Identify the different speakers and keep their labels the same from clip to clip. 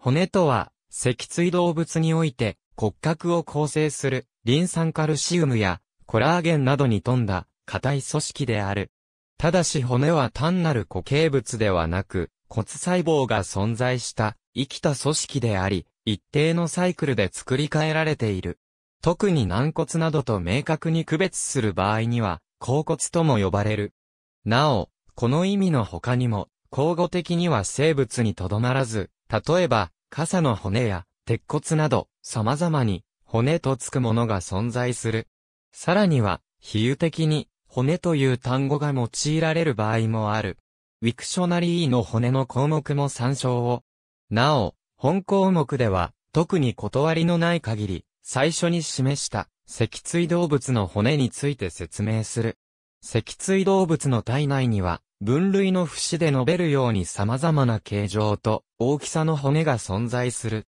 Speaker 1: 骨とは、脊椎動物において骨格を構成するリン酸カルシウムやコラーゲンなどに富んだ硬い組織である。ただし骨は単なる固形物ではなく骨細胞が存在した生きた組織であり、一定のサイクルで作り変えられている。特に軟骨などと明確に区別する場合には、甲骨とも呼ばれる。なお、この意味の他にも、交互的には生物にとどまらず、例えば、傘の骨や鉄骨など、様々に骨とつくものが存在する。さらには、比喩的に骨という単語が用いられる場合もある。ウィクショナリーの骨の項目も参照を。なお、本項目では、特に断りのない限り、最初に示した脊椎動物の骨について説明する。脊椎動物の体内には、分類の節で述べるように様々な形状と大きさの骨が存在する。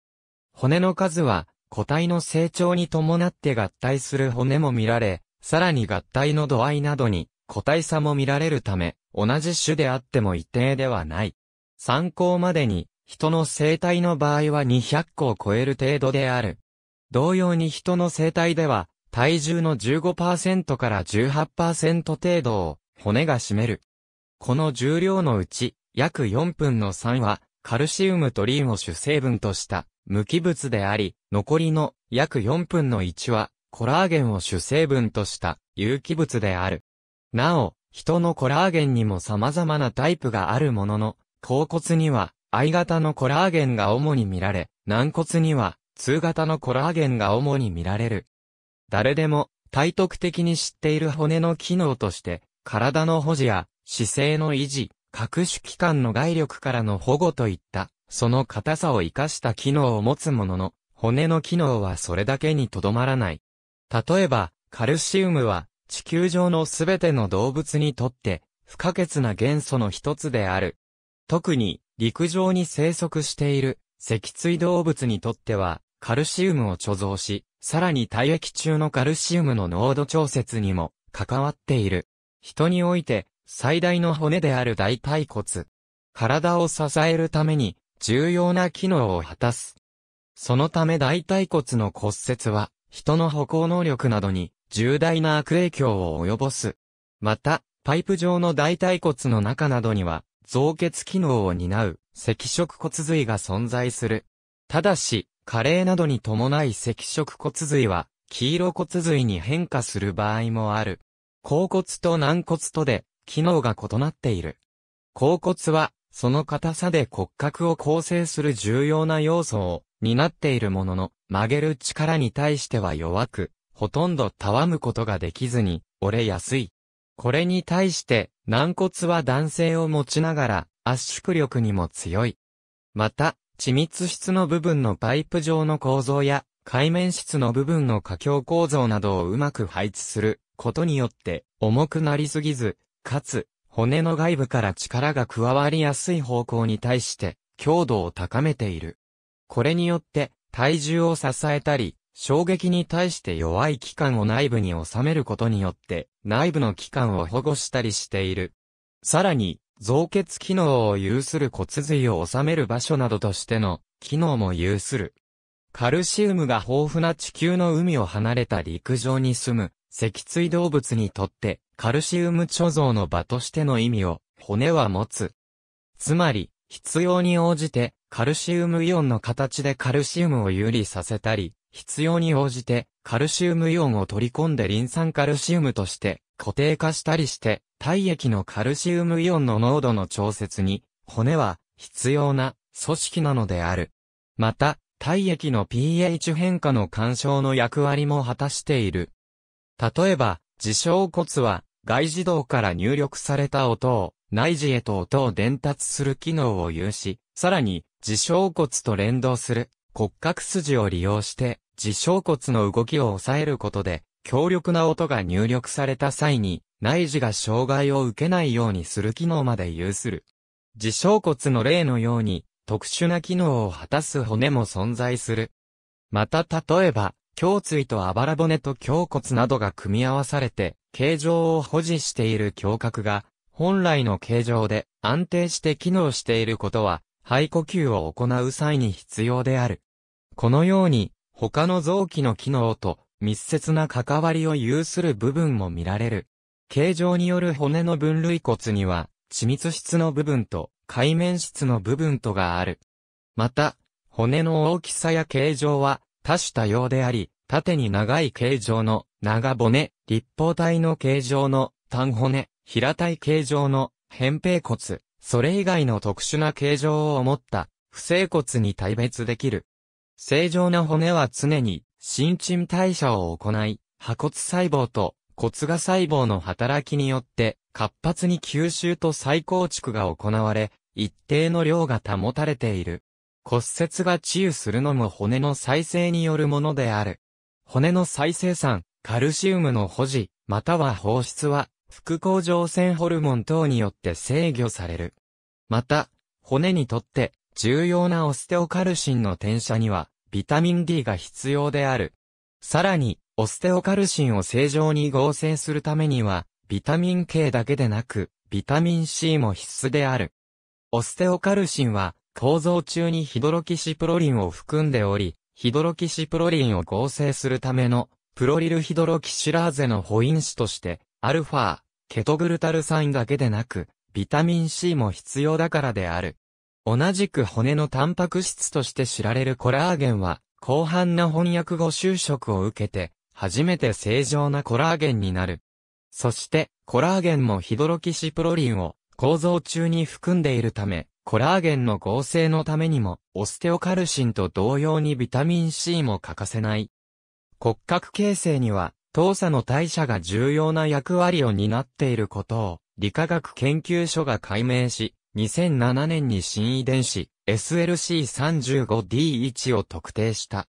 Speaker 1: 骨の数は、個体の成長に伴って合体する骨も見られ、さらに合体の度合いなどに個体差も見られるため、同じ種であっても一定ではない。参考までに、人の生体の場合は200個を超える程度である。同様に人の生体では、体重の15%から18%程度を骨が占める。この重量のうち、約4分の3は、カルシウムとリンを主成分とした無機物であり、残りの約4分の1は、コラーゲンを主成分とした有機物である。なお、人のコラーゲンにも様々なタイプがあるものの、甲骨には I 型のコラーゲンが主に見られ、軟骨には通型のコラーゲンが主に見られる。誰でも体得的に知っている骨の機能として、体の保持や姿勢の維持、各種機関の外力からの保護といった、その硬さを活かした機能を持つものの、骨の機能はそれだけにとどまらない。例えば、カルシウムは、地球上のすべての動物にとって、不可欠な元素の一つである。特に、陸上に生息している、脊椎動物にとっては、カルシウムを貯蔵し、さらに体液中のカルシウムの濃度調節にも関わっている。人において最大の骨である大腿骨。体を支えるために重要な機能を果たす。そのため大腿骨の骨折は人の歩行能力などに重大な悪影響を及ぼす。また、パイプ状の大腿骨の中などには増血機能を担う赤色骨髄が存在する。ただし、加齢などに伴い赤色骨髄は黄色骨髄に変化する場合もある。甲骨と軟骨とで機能が異なっている。甲骨は、その硬さで骨格を構成する重要な要素を担っているものの、曲げる力に対しては弱く、ほとんどたわむことができずに、折れやすい。これに対して、軟骨は弾性を持ちながら、圧縮力にも強い。また、緻密質の部分のパイプ状の構造や、海面質の部分の架橋構造などをうまく配置することによって、重くなりすぎず、かつ、骨の外部から力が加わりやすい方向に対して、強度を高めている。これによって、体重を支えたり、衝撃に対して弱い器官を内部に収めることによって、内部の器官を保護したりしている。さらに、造血機能を有する骨髄を収める場所などとしての、機能も有する。カルシウムが豊富な地球の海を離れた陸上に住む、脊椎動物にとってカルシウム貯蔵の場としての意味を骨は持つ。つまり、必要に応じてカルシウムイオンの形でカルシウムを有利させたり、必要に応じてカルシウムイオンを取り込んでリン酸カルシウムとして固定化したりして、体液のカルシウムイオンの濃度の調節に、骨は必要な組織なのである。また、体液の pH 変化の干渉の役割も果たしている。例えば、自称骨は、外自動から入力された音を、内耳へと音を伝達する機能を有し、さらに、自称骨と連動する骨格筋を利用して、自傷骨の動きを抑えることで、強力な音が入力された際に、内耳が障害を受けないようにする機能まで有する。自傷骨の例のように、特殊な機能を果たす骨も存在する。また例えば、胸椎とあばら骨と胸骨などが組み合わされて、形状を保持している胸郭が、本来の形状で安定して機能していることは、肺呼吸を行う際に必要である。このように、他の臓器の機能と密接な関わりを有する部分も見られる。形状による骨の分類骨には、緻密質の部分と海面質の部分とがある。また、骨の大きさや形状は、多種多様であり、縦に長い形状の長骨、立方体の形状の単骨、平たい形状の扁平骨、それ以外の特殊な形状を持った不正骨に対別できる。正常な骨は常に新陳代謝を行い、破骨細胞と骨芽細胞の働きによって活発に吸収と再構築が行われ、一定の量が保たれている。骨折が治癒するのも骨の再生によるものである。骨の再生産、カルシウムの保持、または放出は、副甲状腺ホルモン等によって制御される。また、骨にとって重要なオステオカルシンの転写には、ビタミン D が必要である。さらに、オステオカルシンを正常に合成するためには、ビタミン K だけでなく、ビタミン C も必須である。オステオカルシンは、構造中にヒドロキシプロリンを含んでおり、ヒドロキシプロリンを合成するための、プロリルヒドロキシラーゼの保因子として、アルファ、ケトグルタル酸だけでなく、ビタミン C も必要だからである。同じく骨のタンパク質として知られるコラーゲンは、広範な翻訳後就職を受けて、初めて正常なコラーゲンになる。そして、コラーゲンもヒドロキシプロリンを構造中に含んでいるため、コラーゲンの合成のためにも、オステオカルシンと同様にビタミン C も欠かせない。骨格形成には、糖鎖の代謝が重要な役割を担っていることを、理化学研究所が解明し、2007年に新遺伝子 SLC35D1 を特定した。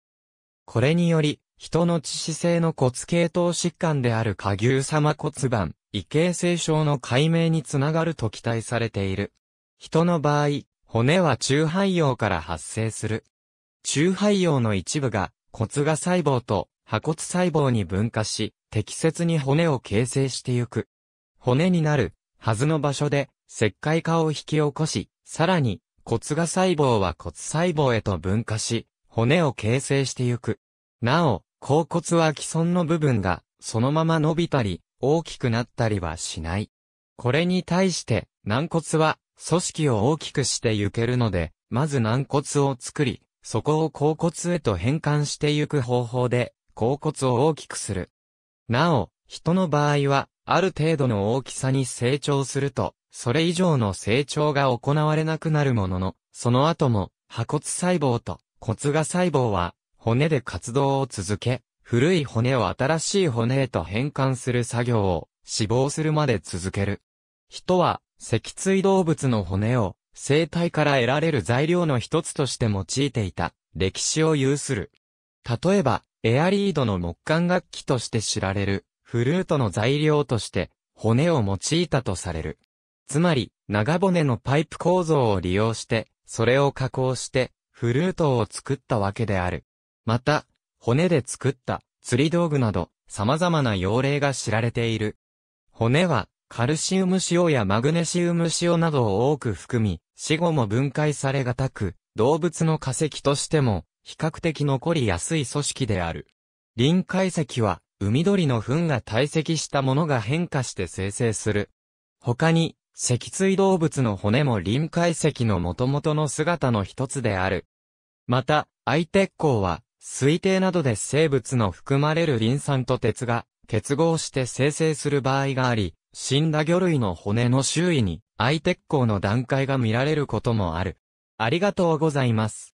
Speaker 1: これにより、人の致死性の骨系統疾患である下牛様骨盤、異形成症の解明につながると期待されている。人の場合、骨は中肺葉から発生する。中肺葉の一部が骨が細胞と破骨細胞に分化し、適切に骨を形成してゆく。骨になるはずの場所で石灰化を引き起こし、さらに骨が細胞は骨細胞へと分化し、骨を形成してゆく。なお、甲骨は既存の部分がそのまま伸びたり、大きくなったりはしない。これに対して、軟骨は組織を大きくしてゆけるので、まず軟骨を作り、そこを甲骨へと変換してゆく方法で、甲骨を大きくする。なお、人の場合は、ある程度の大きさに成長すると、それ以上の成長が行われなくなるものの、その後も、破骨細胞と骨芽細胞は、骨で活動を続け、古い骨を新しい骨へと変換する作業を、死亡するまで続ける。人は、脊椎動物の骨を生体から得られる材料の一つとして用いていた歴史を有する。例えば、エアリードの木管楽器として知られるフルートの材料として骨を用いたとされる。つまり、長骨のパイプ構造を利用して、それを加工してフルートを作ったわけである。また、骨で作った釣り道具など様々な用例が知られている。骨はカルシウム塩やマグネシウム塩などを多く含み、死後も分解されがたく、動物の化石としても、比較的残りやすい組織である。臨解石は、海鳥の糞が堆積したものが変化して生成する。他に、脊椎動物の骨も臨解石の元々の姿の一つである。また、愛鉄鋼は、推定などで生物の含まれるリン酸と鉄が結合して生成する場合があり、死んだ魚類の骨の周囲に、愛鉄鋼の段階が見られることもある。ありがとうございます。